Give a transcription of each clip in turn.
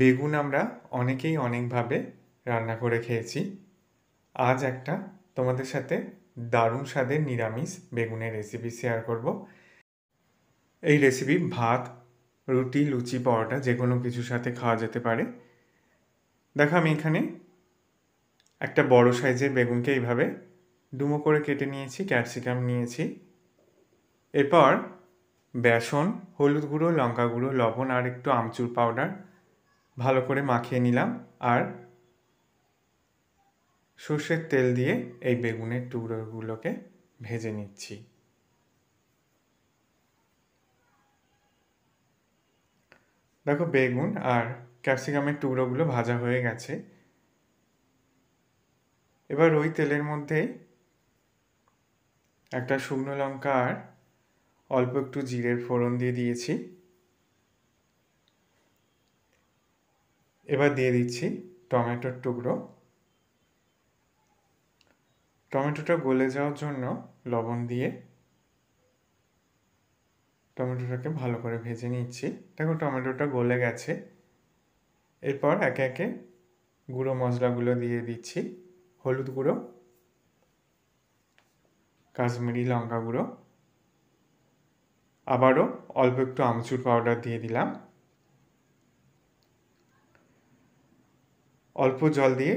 বেগুন আমরা অনেকেই অনেকভাবে রান্না করে খেয়েছি আজ একটা তোমাদের সাথে দারুণ স্বাদের নিরামিষ বেগুনের রেসিপি শেয়ার করব এই রেসিপি ভাত রুটি লুচি পরোটা যে কোনো কিছুর সাথে খাওয়া যেতে পারে দেখো আমি এখানে একটা বড় সাইজের বেগুনকে এইভাবে ডুমো করে কেটে নিয়েছি ক্যাপসিকাম নিয়েছি এরপর বেসন হলুদ গুঁড়ো লঙ্কা গুঁড়ো লবণ আর একটু আমচুর পাউডার ভালো করে মাখিয়ে নিলাম আর সর্ষের তেল দিয়ে এই বেগুনের টুকরোগুলোকে ভেজে নিচ্ছি দেখো বেগুন আর ক্যাপসিকামের টুকরোগুলো ভাজা হয়ে গেছে এবার ওই তেলের মধ্যে একটা শুকনো লঙ্কা আর অল্প একটু জিরের ফোড়ন দিয়ে দিয়েছি এবার দিয়ে দিচ্ছি টমেটোর টুকরো টমেটোটা গলে যাওয়ার জন্য লবণ দিয়ে টমেটোটাকে ভালো করে ভেজে নিচ্ছি দেখো টমেটোটা গলে গেছে এরপর একে একে গুঁড়ো মশলাগুলো দিয়ে দিচ্ছি হলুদ গুঁড়ো কাশ্মীরি লঙ্কা গুঁড়ো আবারও অল্প একটু আমচুর পাউডার দিয়ে দিলাম অল্প জল দিয়ে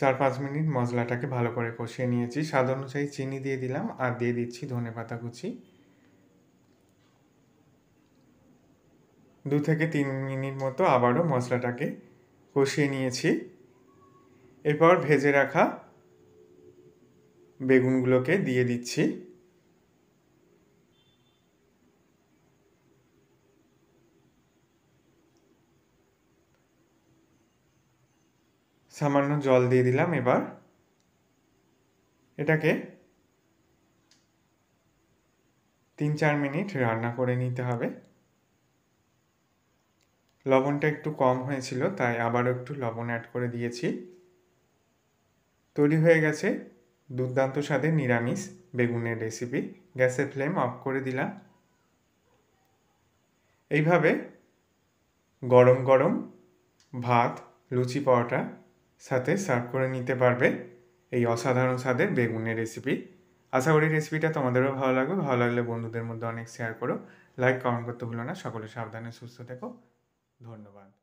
চার পাঁচ মিনিট মশলাটাকে ভালো করে কষিয়ে নিয়েছি স্বাদ অনুযায়ী চিনি দিয়ে দিলাম আর দিয়ে দিচ্ছি ধনে পাতা কুচি দু থেকে তিন মিনিট মতো আবারও মশলাটাকে কষিয়ে নিয়েছি এরপর ভেজে রাখা বেগুনগুলোকে দিয়ে দিচ্ছি সামান্য জল দিয়ে দিলাম এবার এটাকে তিন চার মিনিট রান্না করে নিতে হবে লবণটা একটু কম হয়েছিল তাই আবারও একটু লবণ অ্যাড করে দিয়েছি তৈরি হয়ে গেছে দুর্দান্ত স্বাদে নিরামিষ বেগুনের রেসিপি গ্যাসের ফ্লেম অফ করে দিলাম এইভাবে গরম গরম ভাত লুচি পরোটা সাথে সার্ভ করে নিতে পারবে এই অসাধারণ স্বাদের বেগুনের রেসিপি আশা করি রেসিপিটা তোমাদেরও ভালো লাগবে ভালো লাগলে বন্ধুদের মধ্যে অনেক শেয়ার করো লাইক কমেন্ট করতে ভুলো না সকলে সাবধানে সুস্থ থেকো ধন্যবাদ